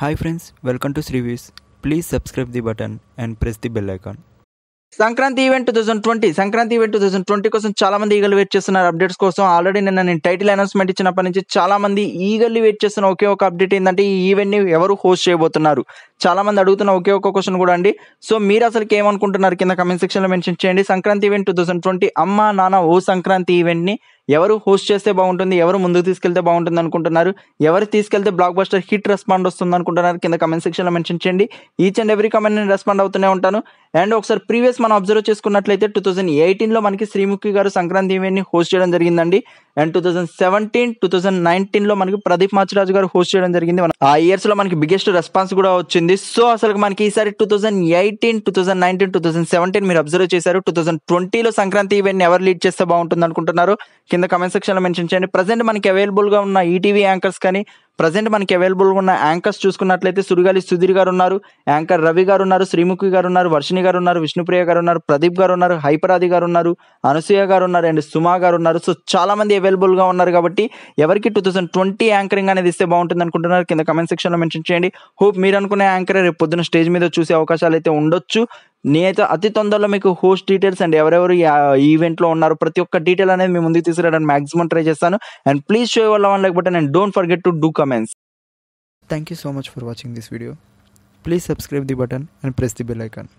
hi friends welcome to శ్రీవీస్ please subscribe the button and press the bell icon Sankranti event two thousand twenty Sankranti event two thousand twenty కోసం చాలా మంది ఈగలు wait చేస్తున్నారు updates కోసం already నిన్న నేను టైటిల్ అనౌన్స్మెంట్ ఇచ్చినప్పటి నుంచి చాలా మంది ఈగల్ని వెయిట్ చేస్తున్న ఒకే ఒక అప్డేట్ ఏంటంటే ఈ ఈవెంట్ ని ఎవరు హోస్ట్ చేయబోతున్నారు చాలా మంది అడుగుతున్న ఒకే ఒక్క క్వశ్చన్ కూడా అండి సో మీరు అసలు ఏమనుకుంటున్నారు కింద కమెంట్ సెక్షన్ లో మెన్షన్ చేయండి Sankranti event two thousand twenty అమ్మ నాన్న ఓ సంక్రాంతి ఈవెంట్ ని ఎవరు హోస్ట్ చేస్తే బాగుంటుంది ఎవరు ముందుకు తీసుకెళ్తే బాగుంటుంది అనుకుంటున్నారు ఎవరు తీసుకెళ్తే బ్లాక్ బస్టర్ హిట్ రెస్పాండ్ వస్తుంది అనుకుంటున్నారు కింద కమెంట్ సెక్షన్లో మెన్షన్ చేయండి ఈచ్ అండ్ ఎవ్రీ కమెంట్ నేను రెస్పాండ్ అవుతూనే ఉంటాను అండ్ ఒకసారి ప్రీవియస్ మనం అబ్జర్వ్ చేసుకున్నట్లయితే టూ థౌజండ్ ఎయిటీన్లో మనకి శ్రీముఖి గారు సంక్రాంతి ఈవెంట్ని హోస్ట్ చేయడం జరిగిందండి and two thousand seventeen two thousand nineteen లో మనకి ప్రదీప్ మాచిరాజు గారు హోస్ట్ చేయడం జరిగింది ఆ ఇయర్స్ లో మనకి బిగ్గెస్ట్ రెస్పాన్స్ కూడా వచ్చింది సో అసలు మనకి ఈసారి two thousand eighteen two thousand nineteen two thousand seventeen మీరు అబ్జర్వ్ చేశారు టూ థౌసండ్ ట్వంటీలో సంక్రాంతి ఈవెంట్ ఎవరు లీడ్ చేస్తే బాగుంటుంది అనుకుంటున్నారు కింద కమెంట్ సెక్షన్ లో మెన్షన్ చేయండి ప్రజెంట్ మనకి అవైలబుల్ గా ఉన్న ఈటీవీ e యాంకర్స్ కానీ ప్రజెంట్ మనకి అవైలబుల్గా ఉన్న యాంకర్స్ చూసుకున్నట్లయితే సుడిగాలి సుధీర్ గారు ఉన్నారు యాంకర్ రవి గారు ఉన్నారు శ్రీముఖి గారు ఉన్నారు వర్షిణి గారు ఉన్నారు విష్ణుప్రియ గారు ఉన్నారు ప్రదీప్ గారు ఉన్నారు హైపరాది గారు ఉన్నారు అనసూయ గారు ఉన్నారు అండ్ సుమా గారు ఉన్నారు సో చాలా మంది అవైలబుల్గా ఉన్నారు కాబట్టి ఎవరికి టూ థౌసండ్ ట్వంటీ యాంకరింగ్ అనేది ఇస్తే బాగుంటుంది అనుకుంటున్నారు కింద కమెంట్ సెక్షన్లో మెన్షన్ చేయండి హోప్ మీరు అనుకునే యాంకర్ రేపు పొద్దున స్టేజ్ మీద చూసే అవకాశాలు అయితే ఉండొచ్చు నేనైతే అతి తొందరలో మీకు హోస్ట్ డీటెయిల్స్ అండ్ ఎవరెవరు ఈవెంట్లో ఉన్నారు ప్రతి ఒక్క డీటెయిల్ అనేది మీ ముందుకు తీసుకురావడానికి మాక్సిమం ట్రై చేస్తాను and please show your love and like button and don't forget to do comments thank you so much for watching this video please subscribe the button and press the bell icon